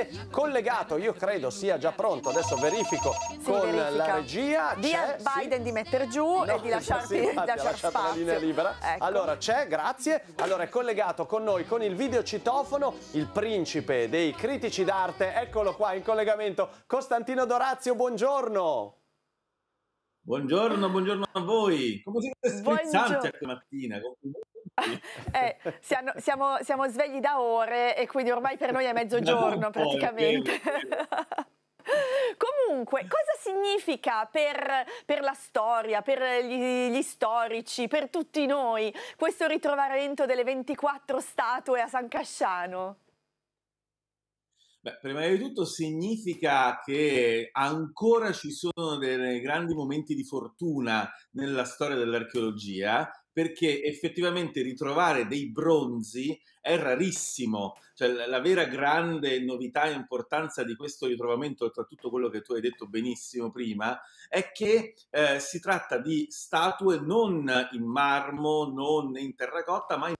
Quirinale collegato, io credo sia già pronto, adesso verifico si con verifica. la regia. Di Biden sì. di mettere giù no, e di lasciarti sì, infatti, lasciar spazio. La linea libera. Ecco. Allora c'è, grazie. Allora è collegato con noi con il videocitofono il principe dei critici d'arte, eccolo qua in collegamento, Costantino Dorazio, buongiorno. Buongiorno, buongiorno a voi. Come siete sprezzanti questa mattina, eh, siamo, siamo, siamo, svegli da ore e quindi ormai per noi è mezzogiorno praticamente. Comunque, cosa significa per, per la storia, per gli, gli, storici, per tutti noi, questo ritrovamento delle 24 statue a San Casciano? Beh, prima di tutto significa che ancora ci sono dei grandi momenti di fortuna nella storia dell'archeologia perché effettivamente ritrovare dei bronzi è rarissimo, cioè la vera grande novità e importanza di questo ritrovamento, tra tutto quello che tu hai detto benissimo prima, è che eh, si tratta di statue non in marmo, non in terracotta, ma in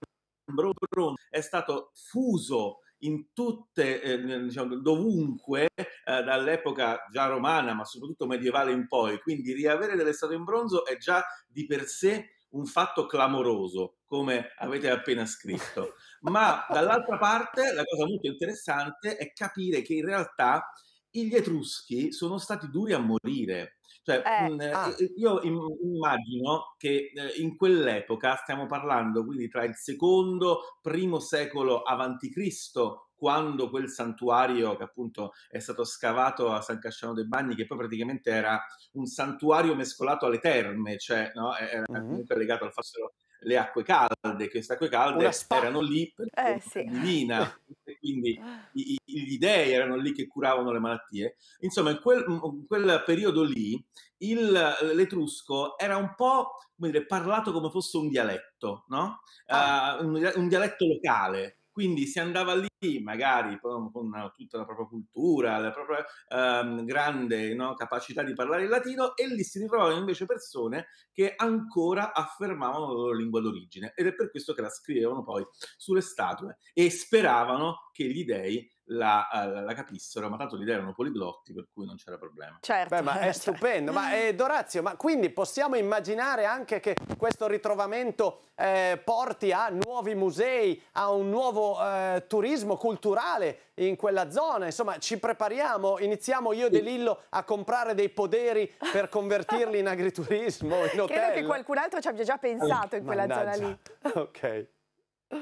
bronzo, è stato fuso in tutte, eh, diciamo, dovunque, eh, dall'epoca già romana, ma soprattutto medievale in poi. Quindi riavere delle statue in bronzo è già di per sé un fatto clamoroso, come avete appena scritto. Ma dall'altra parte la cosa molto interessante è capire che in realtà gli Etruschi sono stati duri a morire. Cioè, eh, eh ah. Eh, io immagino che eh, in quell'epoca, stiamo parlando quindi tra il secondo, primo secolo avanti Cristo, quando quel santuario che appunto è stato scavato a San Casciano dei Bagni, che poi praticamente era un santuario mescolato alle terme, cioè no? era mm-hmm. comunque legato al fatto le acque calde, queste acque calde spa- erano lì per eh, sì. divina, quindi i, gli dei erano lì che curavano le malattie. Insomma, in quel, in quel periodo lì il, l'etrusco era un po' come dire, parlato come fosse un dialetto, no? Ah. Uh, un, un dialetto locale. Quindi si andava lì magari con, con tutta la propria cultura, la propria ehm, grande no, capacità di parlare il latino e lì si ritrovavano invece persone che ancora affermavano la loro lingua d'origine ed è per questo che la scrivevano poi sulle statue e speravano che gli dei la, la, eh, la, capissero, ma tanto l'idea erano poliglotti, per cui non c'era problema. Certo. Beh, ma è cioè. stupendo. Ma eh, Dorazio, ma quindi possiamo immaginare anche che questo ritrovamento eh, porti a nuovi musei, a un nuovo eh, turismo culturale in quella zona? Insomma, ci prepariamo, iniziamo io e De Lillo a comprare dei poderi per convertirli in agriturismo, in hotel. Credo che qualcun altro ci abbia già pensato in quella Mannaggia. zona lì. Ok.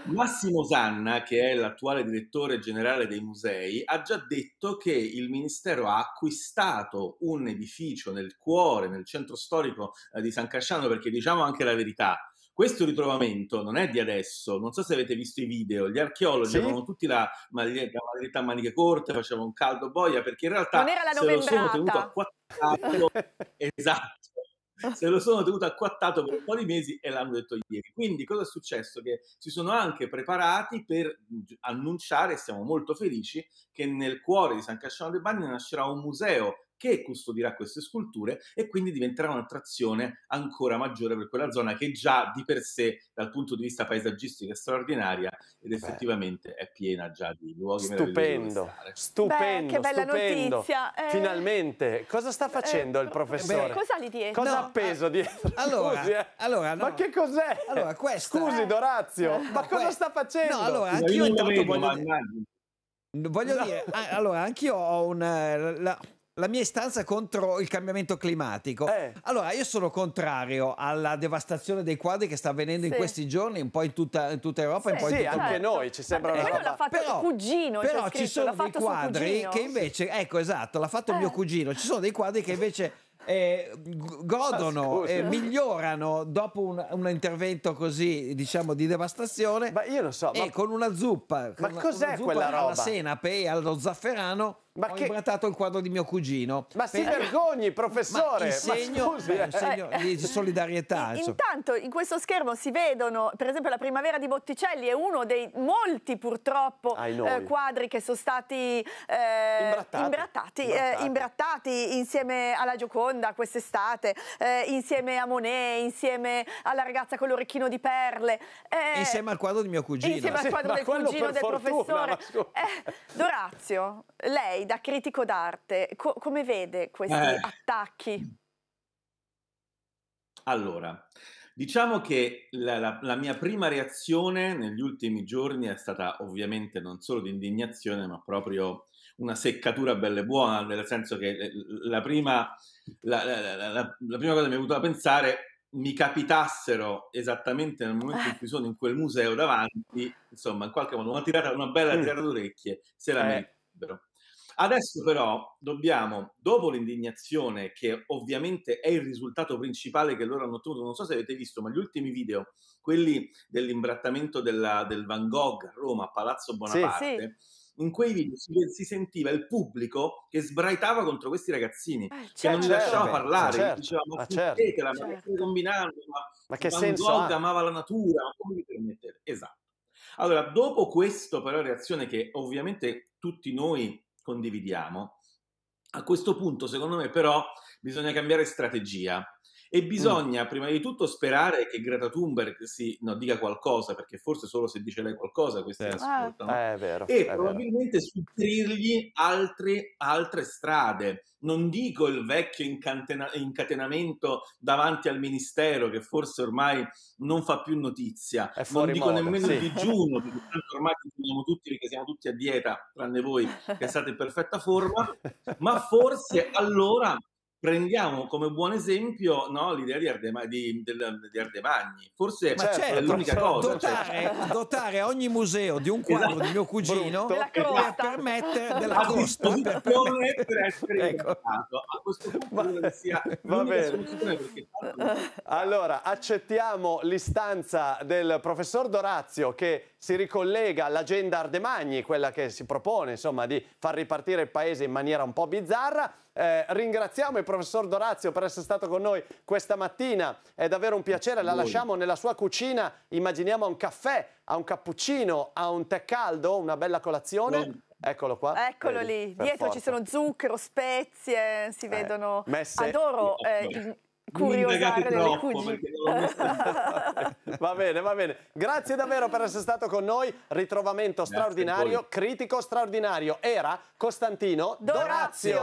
Massimo Sanna, che è l'attuale direttore generale dei musei, ha già detto che il Ministero ha acquistato un edificio nel cuore, nel centro storico eh, di San Casciano, perché diciamo anche la verità, questo ritrovamento non è di adesso, non so se avete visto i video, gli archeologi sì. avevano tutti la maglietta, maglietta a maniche corte, facevano un caldo boia, perché in realtà non era la se lo sono tenuto a quattro esatto, Ah. se lo sono tenuto acquattato per un po' di mesi e l'hanno detto ieri. Quindi cosa è successo? Che si sono anche preparati per annunciare, siamo molto felici, che nel cuore di San Casciano dei Bagni nascerà un museo che custodirà queste sculture e quindi diventerà un'attrazione ancora maggiore per quella zona che già di per sé dal punto di vista paesaggistico è straordinaria ed effettivamente Beh. è piena già di luoghi stupendo, stupendo, Beh, che bella stupendo. notizia eh. finalmente, cosa sta eh, facendo eh. il professore? Beh, cosa lì dietro? Cosa no. ha peso ah, dietro? Allora, Scusi, eh. allora no. ma che cos'è? Allora, questa... Scusi Dorazio, ma cosa que... sta facendo? No, allora, anch'io intanto voglio dire... Voglio no. dire, allora, anch'io ho un... Eh, la la mia istanza contro il cambiamento climatico. Eh. Allora, io sono contrario alla devastazione dei quadri che sta avvenendo sì. in questi giorni, un po' in tutta, in tutta Europa, sì, un po' in sì, tutta anche certo. noi ci sembra eh. una roba. l'ha fatto però, cugino, però ci sono dei quadri che invece, ecco esatto, l'ha fatto eh. mio cugino, ci sono dei quadri che invece eh, godono, eh, migliorano dopo un, un, intervento così, diciamo, di devastazione. Ma io lo so. E ma... con una zuppa. Ma cos'è zuppa quella roba? Alla senape e allo zafferano ma ho che... imbrattato il quadro di mio cugino. Ma per... si vergogni, professore! Ma in segno, ma beh, un eh. segno eh, di solidarietà. In, intanto in questo schermo si vedono, per esempio, la primavera di Botticelli è uno dei molti, purtroppo, eh, quadri che sono stati eh, imbrattati. Imbrattati, eh, imbrattati. imbrattati, insieme alla Gioconda quest'estate, eh, insieme a Monet, insieme alla ragazza con l'orecchino di perle. insieme al quadro di mio cugino. Insieme al quadro sì, del cugino del fortuna, professore. Dorazio, lei da critico d'arte, co- come vede questi eh. attacchi? Allora, diciamo che la, la, la, mia prima reazione negli ultimi giorni è stata ovviamente non solo di indignazione, ma proprio una seccatura bella e buona, nel senso che eh, la prima, la, prima cosa che mi è venuta a pensare mi capitassero esattamente nel momento in eh. cui sono in quel museo davanti, insomma, in qualche modo una tirata, una bella mm. tirata d'orecchie, se la eh. metterebbero. Adesso però dobbiamo, dopo l'indignazione, che ovviamente è il risultato principale che loro hanno ottenuto, non so se avete visto, ma gli ultimi video, quelli dell'imbrattamento della, del Van Gogh a Roma, a Palazzo Bonaparte, sì, sì. in quei video si, si, sentiva il pubblico che sbraitava contro questi ragazzini, eh, certo, che non li certo. lasciava certo, parlare, certo, diceva ma, ma certo, che la certo. combinando, ma, ma che Van senso Gogh ha? amava la natura, ma come vi permettete? Esatto. Allora, dopo questa però reazione che ovviamente tutti noi condividiamo. A questo punto, secondo me, però, bisogna cambiare strategia. E mm. bisogna mm. prima di tutto sperare che Greta Thunberg si, no, dica qualcosa, perché forse solo se dice lei qualcosa questi eh, ascoltano. Eh, vero, e probabilmente suggerirgli altre, altre, strade. Non dico il vecchio incantena- incatenamento davanti al ministero, che forse ormai non fa più notizia. Non dico modo, nemmeno sì. il digiuno, perché ormai siamo tutti, perché siamo tutti a dieta, tranne voi che state in perfetta forma. Ma forse allora prendiamo come buon esempio no, l'idea di, Ardema, di, del, di, Ardemagni. Forse Ma certo, è l'unica cosa. Cioè. Dotare, cioè. dotare, ogni museo di un quadro esatto. di mio cugino per permettere della costa. Per, permettere. per essere ecco. Esatto. A questo punto va, sia va bene. Perché... Allora, accettiamo l'istanza del professor Dorazio che si ricollega all'agenda Ardemagni, quella che si propone insomma di far ripartire il paese in maniera un po' bizzarra eh, ringraziamo il professor Dorazio per essere stato con noi questa mattina, è davvero un piacere, la lasciamo nella sua cucina, immaginiamo un caffè, a un cappuccino, a un tè caldo, una bella colazione. Buon. Eccolo qua. Eccolo Vedi, lì. Dietro forza. ci sono zucchero, spezie, si eh, vedono. Messe. Adoro eh, curiosare delle cugine. va bene, va bene. Grazie davvero per essere stato con noi. Ritrovamento straordinario, critico straordinario. Era Costantino Dorazio. Dorazio.